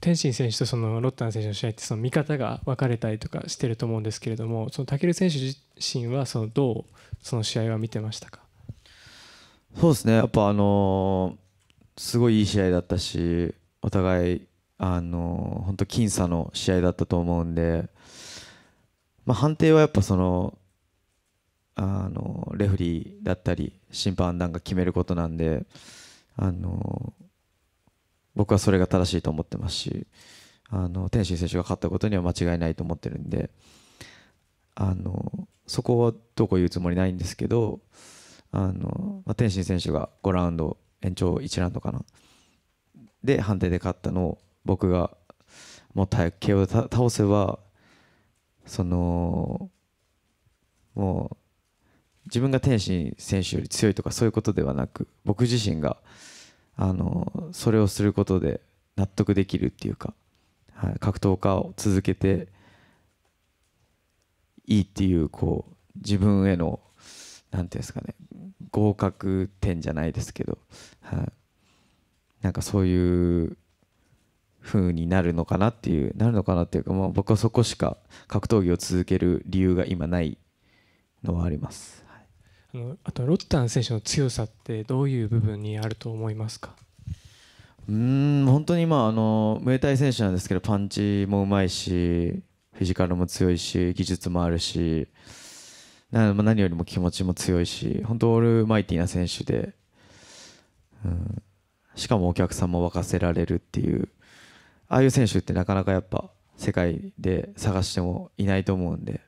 天心選手とそのロッタン選手の試合ってその見方が分かれたりとかしてると思うんですけれどもその武選手自身はそのどうその試合は見てましたかそうですねやっぱあのー、すごいいい試合だったしお互いあの本、当僅差の試合だったと思うんで、まあ、判定はやっぱそのあのレフリーだったり審判団が決めることなんであの僕はそれが正しいと思ってますし、あの天心選手が勝ったことには間違いないと思ってるんで、あのそこはどこ言うつもりないんですけど、あのまあ、天心選手が5ラウンド、延長1ラウンドかな、で判定で勝ったのを、僕がもっと早く KO で倒せば、その、もう、自分が天心選手より強いとかそういうことではなく、僕自身が、あのそれをすることで納得できるっていうか、はい、格闘家を続けていいっていうこう自分への何ていうんですかね合格点じゃないですけど、はい、なんかそういう風になるのかなっていうなるのかなっていうか、まあ、僕はそこしか格闘技を続ける理由が今ないのはあります。あのあとロッタン選手の強さってどういう部分にあると思いますかうん本当にまあのムエタイ選手なんですけどパンチもうまいしフィジカルも強いし技術もあるし何よりも気持ちも強いし本当オールマイティな選手で、うん、しかもお客さんも沸かせられるっていうああいう選手ってなかなかやっぱ世界で探してもいないと思うんで、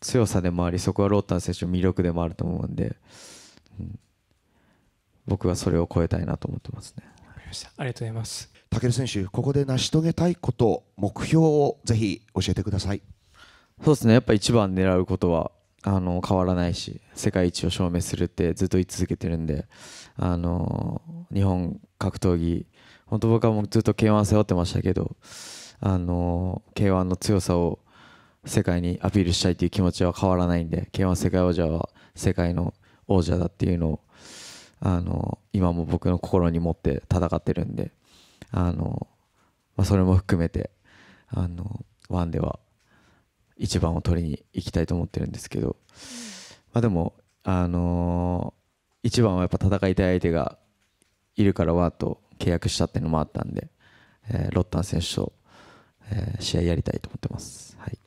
強さでもありそこはロータン選手の魅力でもあると思うんで、うん、僕はそれを超えたいなと思ってますね。ありがとうございます。武尊選手、ここで成し遂げたいこと、目標をぜひ教えてください。そうですね。やっぱ一番狙うことはあの変わらないし、世界一を証明するってずっと言い続けてるんで、あの日本格闘技、本当僕はもうずっと K1 背負ってましたけど、あの K1 の強さを世界にアピールしたいという気持ちは変わらないんで K1 世界王者は世界の王者だっていうのをあの今も僕の心に持って戦ってるんであの、まあ、それも含めてあのワンでは一番を取りに行きたいと思ってるんですけど、まあ、でも、あのー、一番はやっぱ戦いたい相手がいるからはと契約したっていうのもあったんで、えー、ロッタン選手と、えー、試合やりたいと思ってます。はい